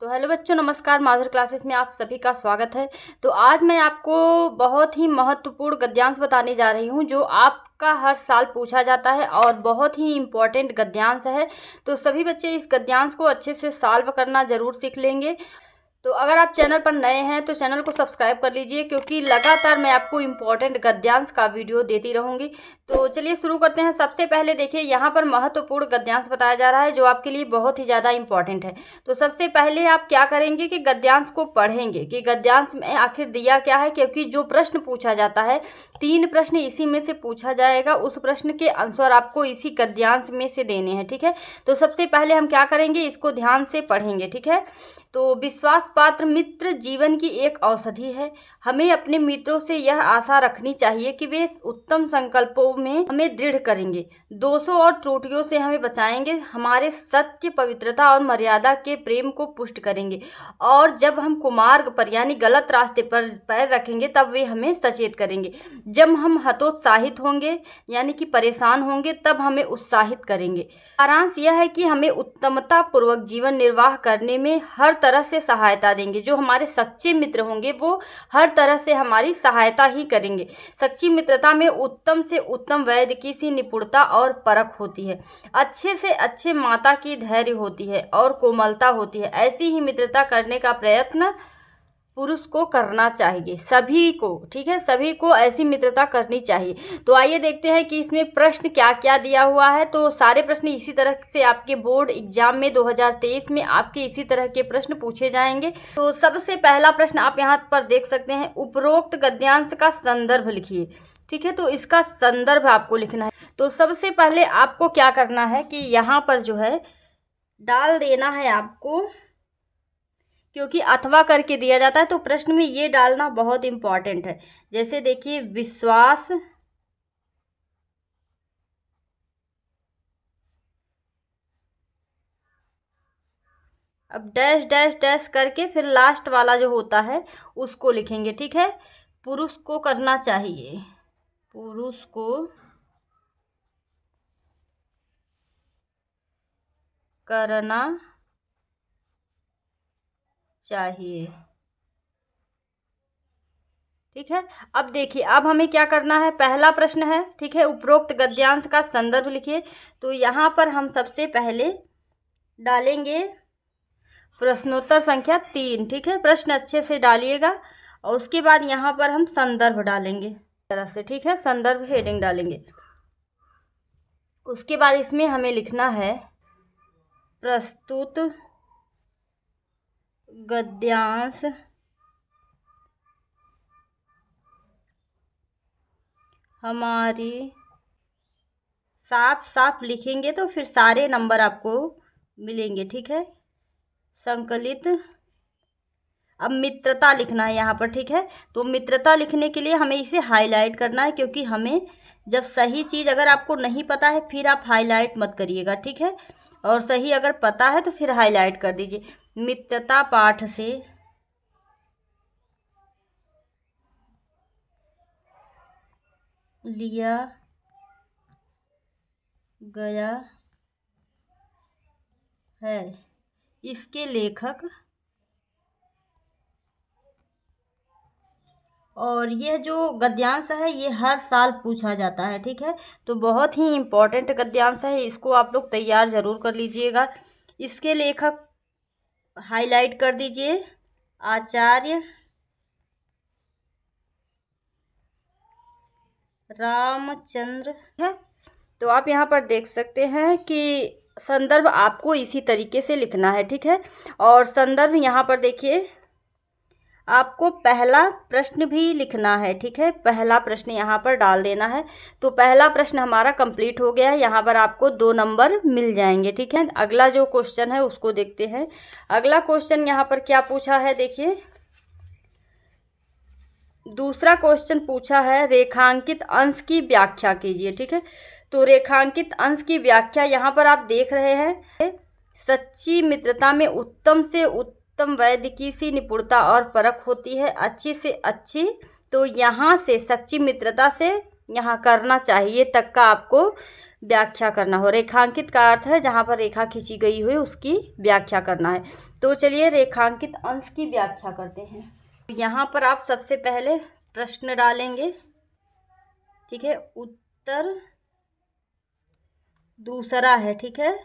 तो हेलो बच्चों नमस्कार माधुर क्लासेस में आप सभी का स्वागत है तो आज मैं आपको बहुत ही महत्वपूर्ण गद्यांश बताने जा रही हूँ जो आपका हर साल पूछा जाता है और बहुत ही इम्पोर्टेंट गद्यांश है तो सभी बच्चे इस गद्यांश को अच्छे से सॉल्व करना ज़रूर सीख लेंगे तो अगर आप चैनल पर नए हैं तो चैनल को सब्सक्राइब कर लीजिए क्योंकि लगातार मैं आपको इम्पॉर्टेंट गद्यांश का वीडियो देती रहूँगी तो चलिए शुरू करते हैं सबसे पहले देखिए यहाँ पर महत्वपूर्ण गद्यांश बताया जा रहा है जो आपके लिए बहुत ही ज़्यादा इम्पॉर्टेंट है तो सबसे पहले आप क्या करेंगे कि गद्यांश को पढ़ेंगे कि गद्यांश में आखिर दिया क्या है क्योंकि जो प्रश्न पूछा जाता है तीन प्रश्न इसी में से पूछा जाएगा उस प्रश्न के आंसर आपको इसी गद्यांश में से देने हैं ठीक है तो सबसे पहले हम क्या करेंगे इसको ध्यान से पढ़ेंगे ठीक है तो विश्वास पात्र मित्र जीवन की एक औषधि है हमें अपने मित्रों से यह आशा रखनी चाहिए कि वे उत्तम संकल्पों में हमें दृढ़ करेंगे दोषों और त्रुटियों से हमें बचाएंगे हमारे सत्य पवित्रता और मर्यादा के प्रेम को पुष्ट करेंगे और जब हम कुमार्ग पर यानी गलत रास्ते पर पैर रखेंगे तब वे हमें सचेत करेंगे जब हम हतोत्साहित होंगे यानी कि परेशान होंगे तब हमें उत्साहित करेंगे सारांश यह है कि हमें उत्तमता पूर्वक जीवन निर्वाह करने में हर तरह से सहायता सहायता देंगे जो हमारे सच्चे मित्र होंगे वो हर तरह से हमारी सहायता ही करेंगे सच्ची मित्रता में उत्तम से उत्तम वैद्य की सी निपुणता और परख होती है अच्छे से अच्छे माता की धैर्य होती है और कोमलता होती है ऐसी ही मित्रता करने का प्रयत्न पुरुष को करना चाहिए सभी को ठीक है सभी को ऐसी मित्रता करनी चाहिए तो आइए देखते हैं कि इसमें प्रश्न क्या क्या दिया हुआ है तो सारे प्रश्न इसी तरह से आपके बोर्ड एग्जाम में 2023 में आपके इसी तरह के प्रश्न पूछे जाएंगे तो सबसे पहला प्रश्न आप यहाँ पर देख सकते हैं उपरोक्त गद्यांश का संदर्भ लिखिए ठीक है तो इसका संदर्भ आपको लिखना है तो सबसे पहले आपको क्या करना है कि यहाँ पर जो है डाल देना है आपको क्योंकि अथवा करके दिया जाता है तो प्रश्न में ये डालना बहुत इंपॉर्टेंट है जैसे देखिए विश्वास अब डैश डैश डैश करके फिर लास्ट वाला जो होता है उसको लिखेंगे ठीक है पुरुष को करना चाहिए पुरुष को करना चाहिए ठीक है अब देखिए अब हमें क्या करना है पहला प्रश्न है ठीक है उपरोक्त गद्यांश का संदर्भ लिखिए तो यहाँ पर हम सबसे पहले डालेंगे प्रश्नोत्तर संख्या तीन ठीक है प्रश्न अच्छे से डालिएगा और उसके बाद यहाँ पर हम संदर्भ डालेंगे तरह से ठीक है संदर्भ हेडिंग डालेंगे उसके बाद इसमें हमें लिखना है प्रस्तुत गद्यांश हमारी साफ साफ लिखेंगे तो फिर सारे नंबर आपको मिलेंगे ठीक है संकलित अब मित्रता लिखना है यहाँ पर ठीक है तो मित्रता लिखने के लिए हमें इसे हाईलाइट करना है क्योंकि हमें जब सही चीज़ अगर आपको नहीं पता है फिर आप हाईलाइट मत करिएगा ठीक है और सही अगर पता है तो फिर हाईलाइट कर दीजिए मित्रता पाठ से लिया गया है इसके लेखक और यह जो गद्यांश है ये हर साल पूछा जाता है ठीक है तो बहुत ही इम्पोर्टेंट गद्यांश है इसको आप लोग तैयार ज़रूर कर लीजिएगा इसके लेखक हाईलाइट कर दीजिए आचार्य रामचंद्र है तो आप यहाँ पर देख सकते हैं कि संदर्भ आपको इसी तरीके से लिखना है ठीक है और संदर्भ यहाँ पर देखिए आपको पहला प्रश्न भी लिखना है ठीक है पहला प्रश्न यहाँ पर डाल देना है तो पहला प्रश्न हमारा कंप्लीट हो गया है यहाँ पर आपको दो नंबर मिल जाएंगे ठीक है अगला जो क्वेश्चन है उसको देखते हैं अगला क्वेश्चन यहाँ पर क्या पूछा है देखिए दूसरा क्वेश्चन पूछा है रेखांकित अंश की व्याख्या कीजिए ठीक है तो रेखांकित अंश की व्याख्या यहाँ पर आप देख रहे हैं सच्ची मित्रता में उत्तम से उत्तम उत्तम वैद्य की सी निपुणता और परख होती है अच्छी से अच्छी तो यहाँ से सच्ची मित्रता से यहाँ करना चाहिए तक का आपको व्याख्या करना हो रेखांकित का अर्थ है जहाँ पर रेखा खींची गई हुई उसकी व्याख्या करना है तो चलिए रेखांकित अंश की व्याख्या करते हैं यहाँ पर आप सबसे पहले प्रश्न डालेंगे ठीक है उत्तर दूसरा है ठीक है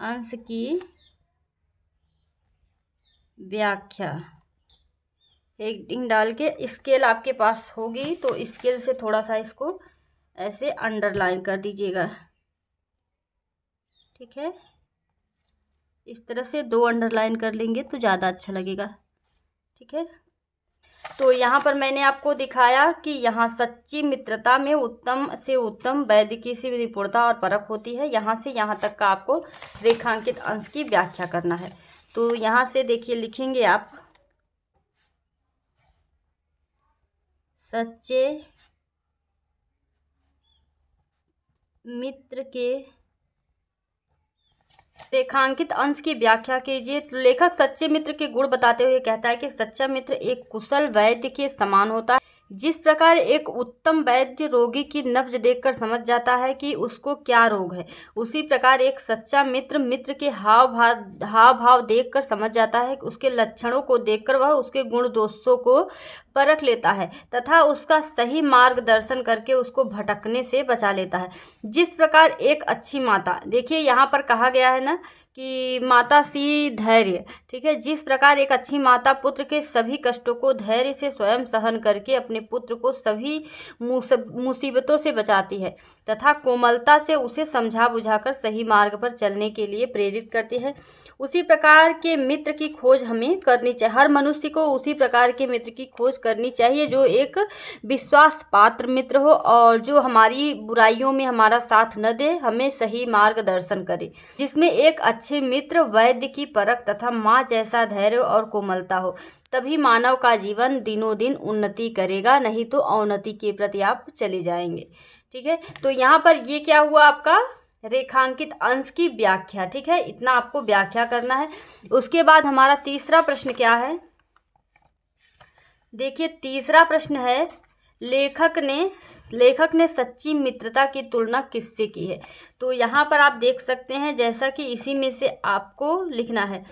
अंश की व्याख्या हेडिंग डाल के स्केल आपके पास होगी तो स्केल से थोड़ा सा इसको ऐसे अंडरलाइन कर दीजिएगा ठीक है इस तरह से दो अंडरलाइन कर लेंगे तो ज़्यादा अच्छा लगेगा ठीक है तो यहाँ पर मैंने आपको दिखाया कि यहाँ सच्ची मित्रता में उत्तम से उत्तम वैद्य की सी निपुणता और परख होती है यहाँ से यहाँ तक का आपको रेखांकित अंश की व्याख्या करना है तो यहाँ से देखिए लिखेंगे आप सच्चे मित्र के रेखांकित अंश की व्याख्या कीजिए तो लेखक सच्चे मित्र के गुण बताते हुए कहता है कि सच्चा मित्र एक कुशल वैद्य के समान होता है जिस प्रकार एक उत्तम वैद्य रोगी की नब्ज देखकर समझ जाता है कि उसको क्या रोग है उसी प्रकार एक सच्चा मित्र मित्र के हाव भाव हाव भाव कर समझ जाता है उसके लक्षणों को देखकर वह उसके गुण दोषों को परख लेता है तथा उसका सही मार्गदर्शन करके उसको भटकने से बचा लेता है जिस प्रकार एक अच्छी माता देखिए यहाँ पर कहा गया है ना कि माता सी धैर्य ठीक है जिस प्रकार एक अच्छी माता पुत्र के सभी कष्टों को धैर्य से स्वयं सहन करके अपने पुत्र को सभी मुसीबतों से बचाती है तथा कोमलता से उसे समझा बुझाकर सही मार्ग पर चलने के लिए प्रेरित करती है उसी प्रकार के मित्र की खोज हमें करनी चाहिए हर मनुष्य को उसी प्रकार के मित्र की खोज करनी चाहिए जो एक विश्वास पात्र मित्र हो और जो हमारी बुराइयों में हमारा साथ न दे हमें सही मार्गदर्शन करे जिसमें एक अच्छा अच्छे मित्र वैद्य की परख तथा माँ जैसा धैर्य और कोमलता हो तभी मानव का जीवन दिनों दिन उन्नति करेगा नहीं तो अवनति के प्रति आप चले जाएंगे ठीक है तो यहाँ पर ये क्या हुआ आपका रेखांकित अंश की व्याख्या ठीक है इतना आपको व्याख्या करना है उसके बाद हमारा तीसरा प्रश्न क्या है देखिए तीसरा प्रश्न है लेखक ने लेखक ने सच्ची मित्रता की तुलना किससे की है तो यहाँ पर आप देख सकते हैं जैसा कि इसी में से आपको लिखना है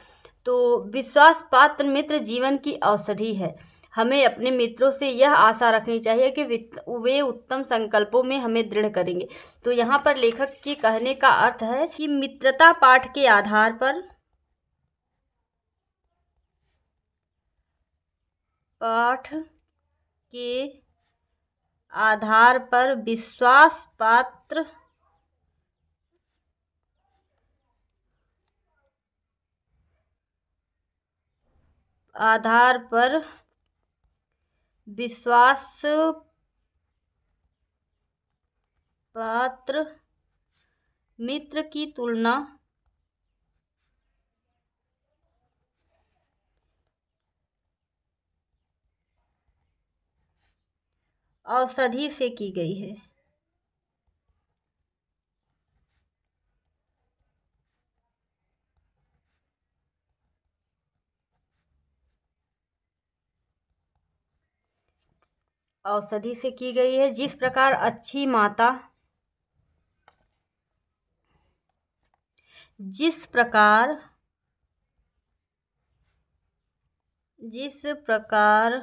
तो विश्वास पात्र मित्र जीवन की औषधि है हमें अपने मित्रों से यह आशा रखनी चाहिए कि वे उत्तम संकल्पों में हमें दृढ़ करेंगे तो यहाँ पर लेखक के कहने का अर्थ है कि मित्रता पाठ के आधार पर पाठ के आधार पर विश्वास पात्र आधार पर विश्वास पात्र मित्र की तुलना औषधि से की गई है औषधि से की गई है जिस प्रकार अच्छी माता जिस प्रकार जिस प्रकार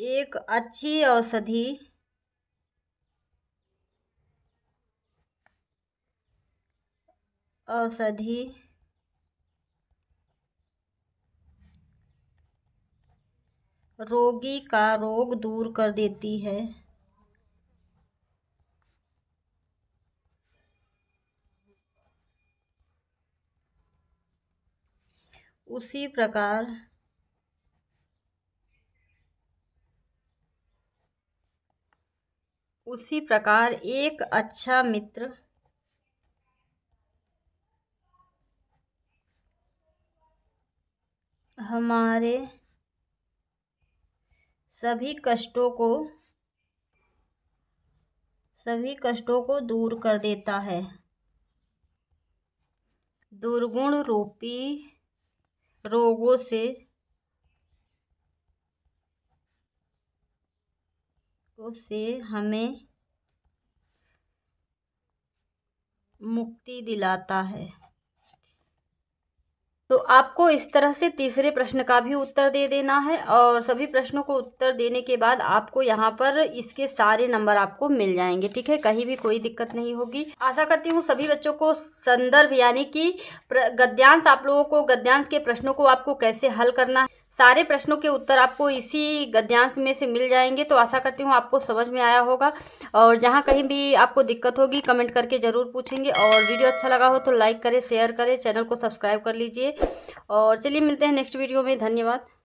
एक अच्छी औषधि औषधि रोगी का रोग दूर कर देती है उसी प्रकार उसी प्रकार एक अच्छा मित्र हमारे सभी कष्टों को सभी कष्टों को दूर कर देता है दुर्गुण रूपी रोगों से को से हमें मुक्ति दिलाता है तो आपको इस तरह से तीसरे प्रश्न का भी उत्तर दे देना है और सभी प्रश्नों को उत्तर देने के बाद आपको यहाँ पर इसके सारे नंबर आपको मिल जाएंगे ठीक है कहीं भी कोई दिक्कत नहीं होगी आशा करती हूँ सभी बच्चों को संदर्भ यानी कि गद्यांश आप लोगों को गद्यांश के प्रश्नों को आपको कैसे हल करना है सारे प्रश्नों के उत्तर आपको इसी गद्यांश में से मिल जाएंगे तो आशा करती हूँ आपको समझ में आया होगा और जहाँ कहीं भी आपको दिक्कत होगी कमेंट करके ज़रूर पूछेंगे और वीडियो अच्छा लगा हो तो लाइक करें शेयर करें चैनल को सब्सक्राइब कर लीजिए और चलिए मिलते हैं नेक्स्ट वीडियो में धन्यवाद